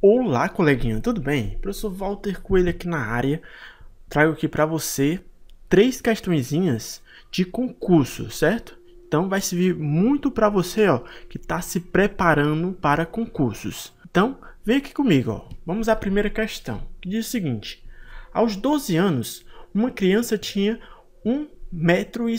Olá, coleguinha, tudo bem? Professor Walter Coelho aqui na área. Trago aqui para você três questõezinhas de concurso, certo? Então vai servir muito para você, ó, que está se preparando para concursos. Então, vem aqui comigo, ó. Vamos à primeira questão, que diz o seguinte: Aos 12 anos, uma criança tinha 150 metro e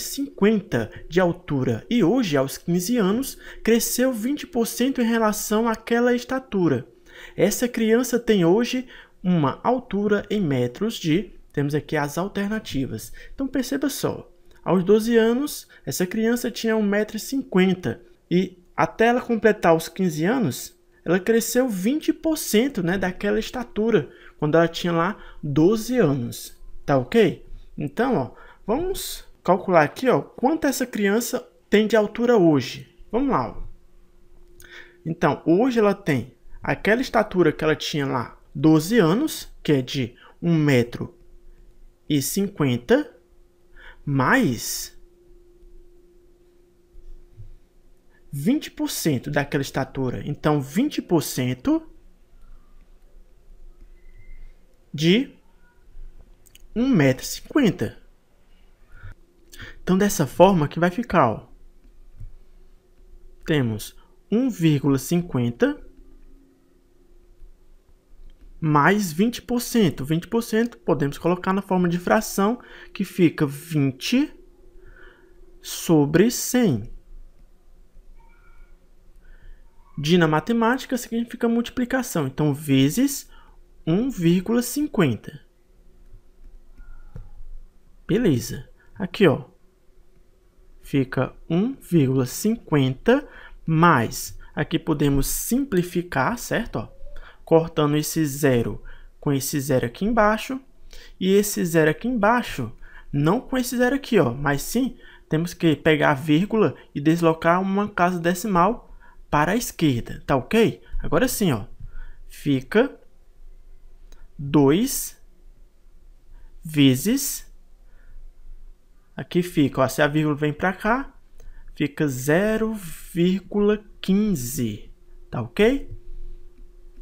de altura e hoje aos 15 anos cresceu 20% em relação àquela estatura essa criança tem hoje uma altura em metros de. Temos aqui as alternativas. Então perceba só. Aos 12 anos, essa criança tinha 1,50m e até ela completar os 15 anos, ela cresceu 20% né, daquela estatura, quando ela tinha lá 12 anos. Tá ok? Então, ó, vamos calcular aqui ó, quanto essa criança tem de altura hoje. Vamos lá. Ó. Então, hoje ela tem aquela estatura que ela tinha lá, 12 anos, que é de 1,50m, mais 20% daquela estatura. Então, 20% de 1,50m. Então, dessa forma que vai ficar, ó. Temos 1,50 mais 20%. 20% podemos colocar na forma de fração, que fica 20 sobre 100. De na matemática significa multiplicação, então vezes 1,50. Beleza. Aqui, ó. Fica 1,50 mais. Aqui podemos simplificar, certo? Ó, cortando esse zero com esse zero aqui embaixo e esse zero aqui embaixo, não com esse zero aqui, ó, mas sim temos que pegar a vírgula e deslocar uma casa decimal para a esquerda, tá ok? Agora sim, ó, fica 2 vezes, aqui fica, ó, se a vírgula vem para cá, fica 0,15, tá ok?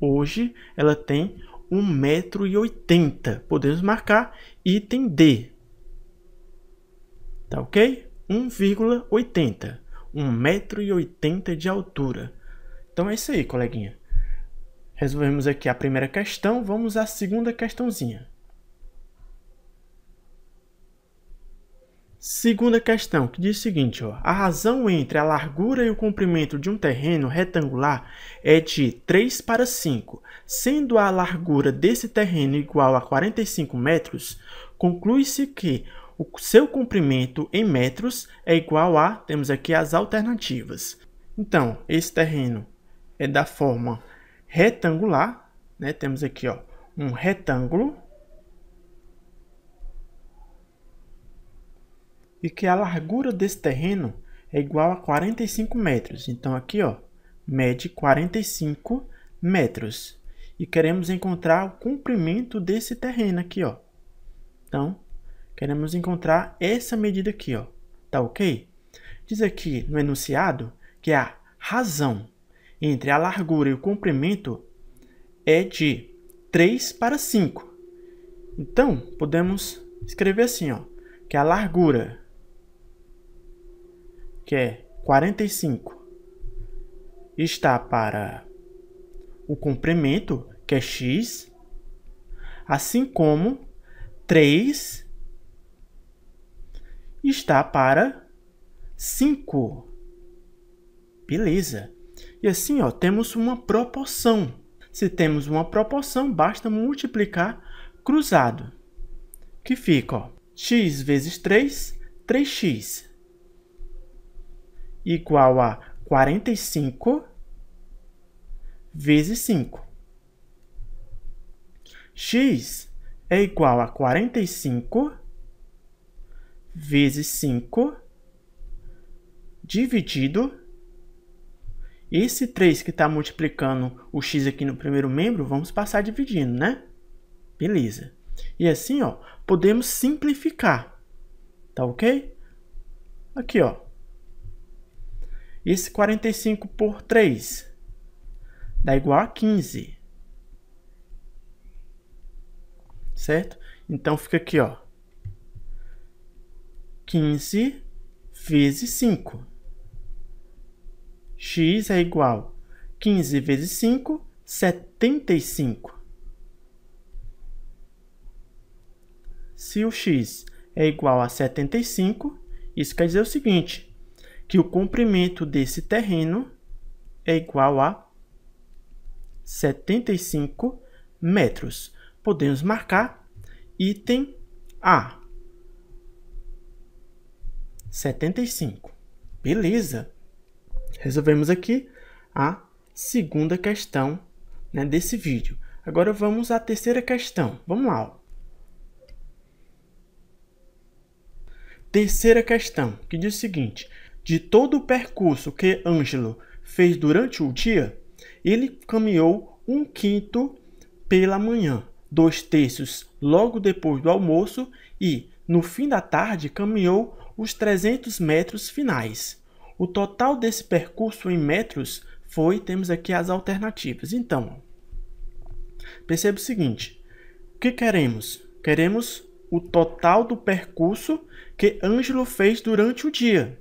hoje ela tem 1,80m. Podemos marcar item D. Tá ok? 1,80. 1,80m de altura. Então é isso aí, coleguinha. Resolvemos aqui a primeira questão. Vamos à segunda questãozinha. Segunda questão, que diz o seguinte, ó, a razão entre a largura e o comprimento de um terreno retangular é de 3 para 5. Sendo a largura desse terreno igual a 45 metros, conclui-se que o seu comprimento em metros é igual a, temos aqui as alternativas. Então, esse terreno é da forma retangular, né? temos aqui ó, um retângulo, e que a largura desse terreno é igual a 45 metros. Então aqui, ó, mede 45 metros. E queremos encontrar o comprimento desse terreno aqui, ó. Então, queremos encontrar essa medida aqui, ó. Tá ok? Diz aqui no enunciado que a razão entre a largura e o comprimento é de 3 para 5. Então, podemos escrever assim, ó, que a largura que é 45, está para o comprimento, que é x, assim como 3 está para 5. Beleza. E assim, ó, temos uma proporção. Se temos uma proporção, basta multiplicar cruzado, que fica ó, x vezes 3, 3x igual a 45 vezes 5. x é igual a 45 vezes 5 dividido esse 3 que está multiplicando o x aqui no primeiro membro, vamos passar dividindo, né? Beleza. E assim, ó, podemos simplificar, tá ok? Aqui, ó, esse 45 por 3 dá igual a 15. Certo? Então fica aqui, ó. 15 vezes 5. x é igual 15 vezes 5, 75. Se o x é igual a 75, isso quer dizer o seguinte, que o comprimento desse terreno é igual a 75 metros. Podemos marcar item A. 75. Beleza. Resolvemos aqui a segunda questão né, desse vídeo. Agora vamos à terceira questão. Vamos lá. Ó. Terceira questão, que diz o seguinte. De todo o percurso que Ângelo fez durante o dia, ele caminhou um quinto pela manhã, dois terços logo depois do almoço e, no fim da tarde, caminhou os 300 metros finais. O total desse percurso em metros foi, temos aqui as alternativas. Então, perceba o seguinte, o que queremos? Queremos o total do percurso que Ângelo fez durante o dia.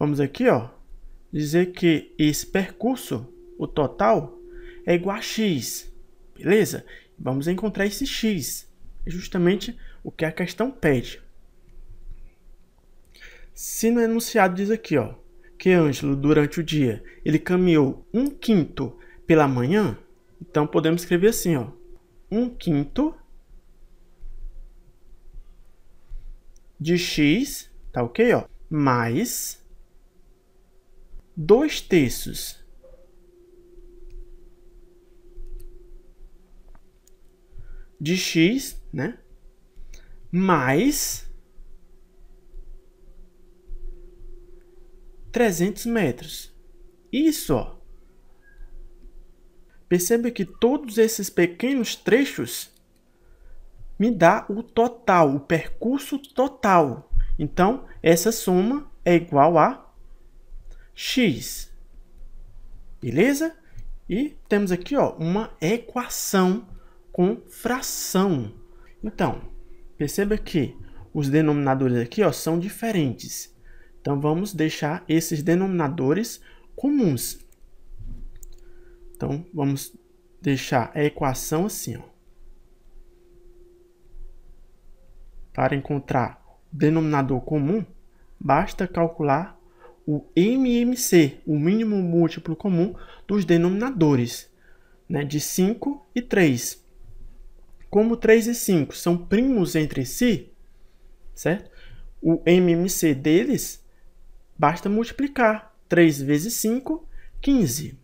Vamos aqui, ó, dizer que esse percurso, o total, é igual a x, beleza? Vamos encontrar esse x, é justamente o que a questão pede. Se no enunciado diz aqui, ó, que Ângelo, durante o dia, ele caminhou um quinto pela manhã, então podemos escrever assim, ó, um quinto de x, tá ok, ó, mais dois terços. De x, né? Mais 300 metros. Isso, ó. Perceba que todos esses pequenos trechos me dá o total, o percurso total. Então, essa soma é igual a x. Beleza? E temos aqui ó, uma equação com fração. Então, perceba que os denominadores aqui ó, são diferentes. Então, vamos deixar esses denominadores comuns. Então, vamos deixar a equação assim. Ó. Para encontrar o denominador comum, basta calcular o MMC, o mínimo múltiplo comum dos denominadores, né, de 5 e 3. Como 3 e 5 são primos entre si, certo? O MMC deles basta multiplicar 3 vezes 5, 15.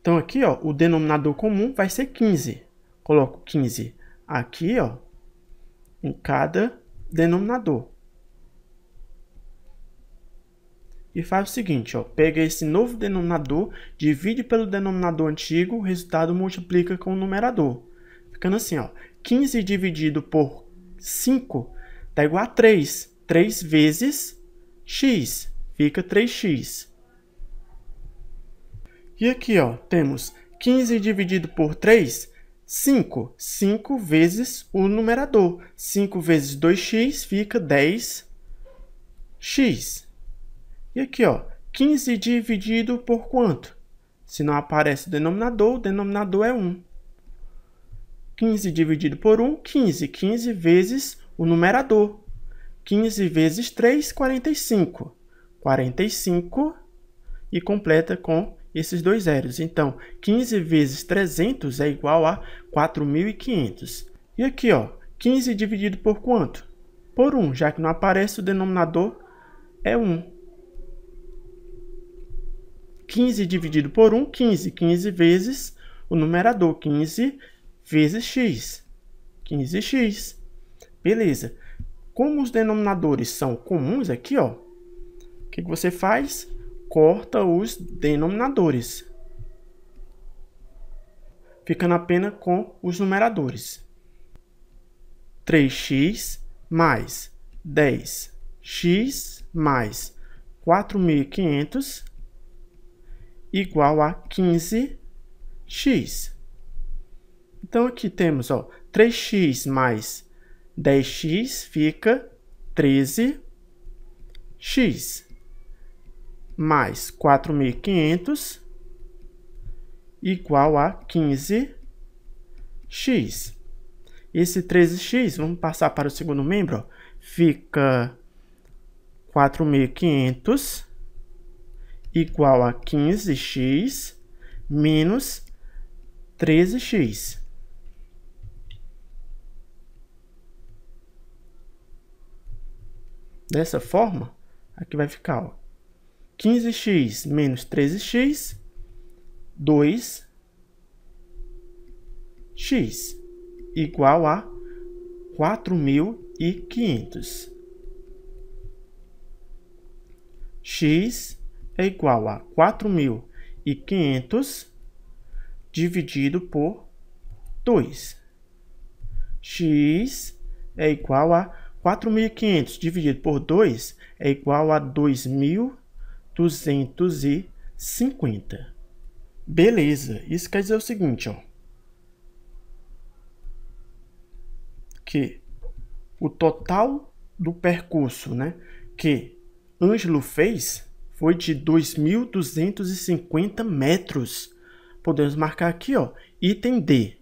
Então aqui, ó, o denominador comum vai ser 15. Coloco 15 aqui, ó, em cada denominador. e faz o seguinte, ó, pega esse novo denominador, divide pelo denominador antigo, o resultado multiplica com o numerador. Ficando assim, ó, 15 dividido por 5 está igual a 3. 3 vezes x, fica 3x. E aqui, ó, temos 15 dividido por 3, 5. 5 vezes o numerador. 5 vezes 2x fica 10x. E aqui, ó, 15 dividido por quanto? Se não aparece o denominador, o denominador é 1. 15 dividido por 1, 15. 15 vezes o numerador. 15 vezes 3, 45. 45 e completa com esses dois zeros. Então, 15 vezes 300 é igual a 4.500. E aqui, ó, 15 dividido por quanto? Por 1, já que não aparece o denominador, é 1. 15 dividido por 1, 15. 15 vezes o numerador, 15 vezes x. 15x. Beleza. Como os denominadores são comuns aqui, ó, o que, que você faz? Corta os denominadores. Ficando apenas com os numeradores. 3x mais 10x mais 4.500 igual a 15x. Então, aqui temos ó, 3x mais 10x fica 13x mais 4.500 igual a 15x. Esse 13x, vamos passar para o segundo membro, ó, fica 4.500 igual a 15x menos 13x. Dessa forma, aqui vai ficar ó, 15x menos 13x, 2x igual a 4.500. x é igual a 4.500 dividido por 2. x é igual a 4.500 dividido por 2 é igual a 2.250. Beleza, isso quer dizer o seguinte, ó. Que o total do percurso né, que Ângelo fez foi de 2.250 metros. Podemos marcar aqui, ó, item D.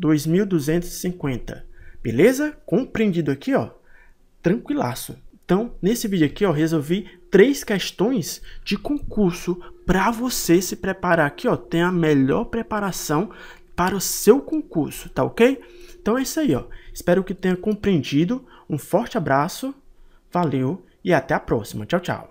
2.250. Beleza? Compreendido aqui, ó. Tranquilaço. Então, nesse vídeo aqui, ó, resolvi três questões de concurso para você se preparar aqui, ó, ter a melhor preparação para o seu concurso, tá OK? Então é isso aí, ó. Espero que tenha compreendido. Um forte abraço. Valeu e até a próxima. Tchau, tchau.